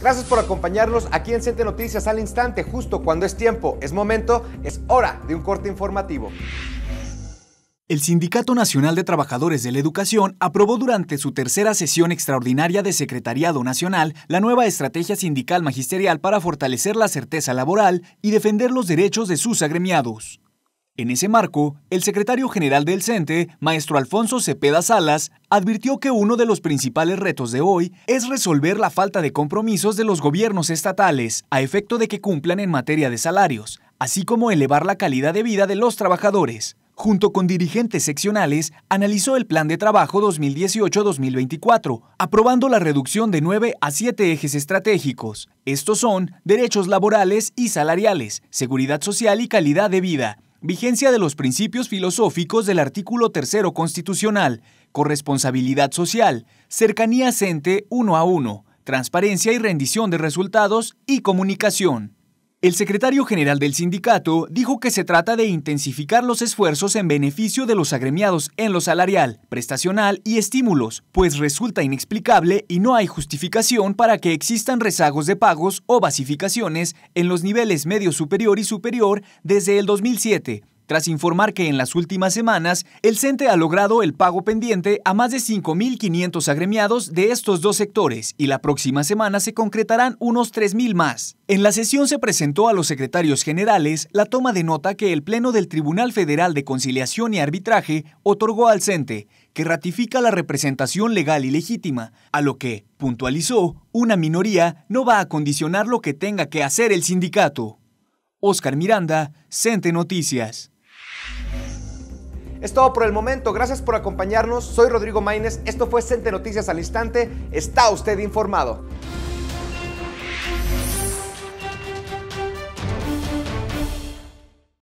Gracias por acompañarnos aquí en 7 Noticias al instante, justo cuando es tiempo, es momento, es hora de un corte informativo. El Sindicato Nacional de Trabajadores de la Educación aprobó durante su tercera sesión extraordinaria de Secretariado Nacional la nueva estrategia sindical magisterial para fortalecer la certeza laboral y defender los derechos de sus agremiados. En ese marco, el secretario general del CENTE, maestro Alfonso Cepeda Salas, advirtió que uno de los principales retos de hoy es resolver la falta de compromisos de los gobiernos estatales a efecto de que cumplan en materia de salarios, así como elevar la calidad de vida de los trabajadores. Junto con dirigentes seccionales, analizó el Plan de Trabajo 2018-2024, aprobando la reducción de nueve a siete ejes estratégicos. Estos son derechos laborales y salariales, seguridad social y calidad de vida, Vigencia de los principios filosóficos del artículo tercero constitucional, corresponsabilidad social, cercanía ascente uno a uno, transparencia y rendición de resultados y comunicación. El secretario general del sindicato dijo que se trata de intensificar los esfuerzos en beneficio de los agremiados en lo salarial, prestacional y estímulos, pues resulta inexplicable y no hay justificación para que existan rezagos de pagos o basificaciones en los niveles medio superior y superior desde el 2007 tras informar que en las últimas semanas el CENTE ha logrado el pago pendiente a más de 5.500 agremiados de estos dos sectores y la próxima semana se concretarán unos 3.000 más. En la sesión se presentó a los secretarios generales la toma de nota que el Pleno del Tribunal Federal de Conciliación y Arbitraje otorgó al CENTE, que ratifica la representación legal y legítima, a lo que, puntualizó, una minoría no va a condicionar lo que tenga que hacer el sindicato. Oscar Miranda, CENTE Noticias. Es todo por el momento, gracias por acompañarnos, soy Rodrigo Maínez, esto fue Cente Noticias al Instante, está usted informado.